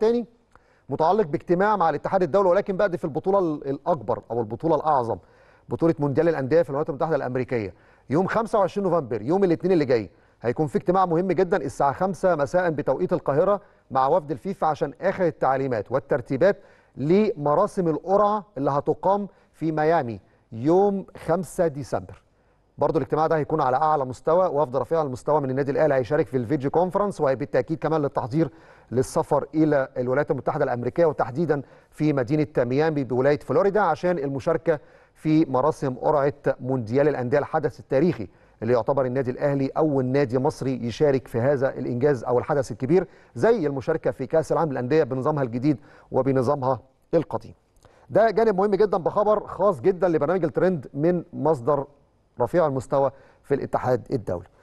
تاني متعلق باجتماع مع الاتحاد الدولي ولكن بقى دي في البطوله الاكبر او البطوله الاعظم بطوله مونديال الانديه في الولايات المتحده الامريكيه يوم 25 نوفمبر يوم الاثنين اللي جاي هيكون في اجتماع مهم جدا الساعه 5 مساء بتوقيت القاهره مع وفد الفيفا عشان اخر التعليمات والترتيبات لمراسم القرعه اللي هتقام في ميامي يوم 5 ديسمبر برضه الاجتماع ده هيكون على اعلى مستوى وفد رفيع المستوى من النادي الاهلي هيشارك في الفيديو كونفرنس وبالتاكيد كمان للتحضير للسفر الى الولايات المتحده الامريكيه وتحديدا في مدينه ميامي بولايه فلوريدا عشان المشاركه في مراسم قرعه مونديال الانديه الحدث التاريخي اللي يعتبر النادي الاهلي اول نادي مصري يشارك في هذا الانجاز او الحدث الكبير زي المشاركه في كاس العالم للانديه بنظامها الجديد وبنظامها القديم. ده جانب مهم جدا بخبر خاص جدا لبرنامج الترند من مصدر رفيع المستوى في الاتحاد الدولي